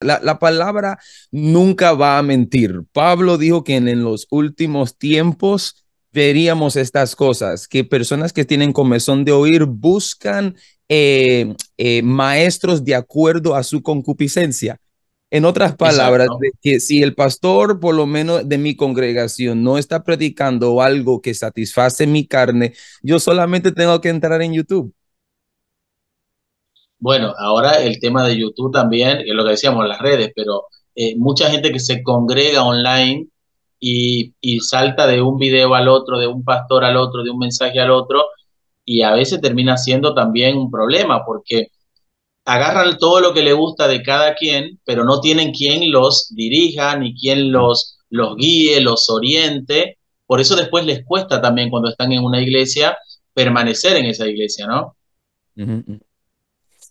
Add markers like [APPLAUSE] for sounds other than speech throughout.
La, palabra nunca va a mentir. Pablo dijo que en, los últimos tiempos veríamos estas cosas, que personas que tienen comezón de oír buscan eh, eh, maestros de acuerdo a su concupiscencia. En otras palabras, que si el pastor, por lo menos de mi congregación, no está predicando algo que satisface mi carne, yo solamente tengo que entrar en YouTube bueno, ahora el tema de YouTube también, es lo que decíamos, las redes, pero eh, mucha gente que se congrega online y, salta de un video al otro, de un pastor al otro, de un mensaje al otro, y a veces termina siendo también un problema, porque agarran todo lo que le gusta de cada quien, pero no tienen quien los dirija, ni quien los, los guíe, los oriente. Por eso después les cuesta también cuando están en una iglesia permanecer en esa iglesia, ¿no?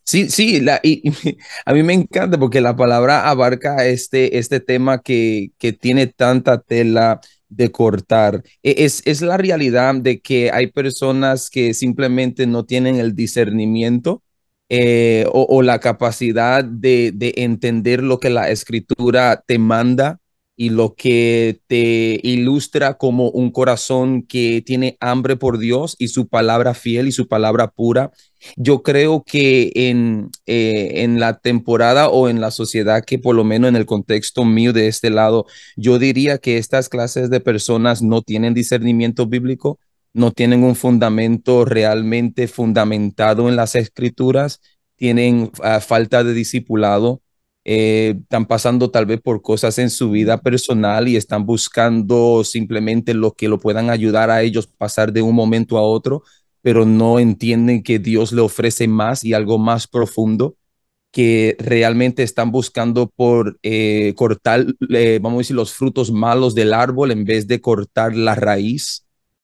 Sí, sí, la, [LAUGHS] a mí me encanta porque la palabra abarca este, este tema que, tiene tanta tela de cortar. E, es, es la realidad de que hay personas que simplemente no tienen el discernimiento eh, o, la capacidad de entender lo que la escritura te manda y lo que te ilustra como un corazón que tiene hambre por Dios y su palabra fiel y su palabra pura. Yo creo que en, eh, en la temporada o en la sociedad, que por lo menos en el contexto mío de este lado, yo diría que estas clases de personas no tienen discernimiento bíblico, no tienen un fundamento realmente fundamentado en las escrituras, tienen ah, falta de discipulado, eh, están pasando tal vez por cosas en su vida personal y están buscando simplemente lo que lo puedan ayudar a ellos pasar de un momento a otro, pero no entienden que Dios le ofrece más y algo más profundo que realmente están buscando por eh, cortar, eh, vamos a decir, los frutos malos del árbol en vez de cortar la raíz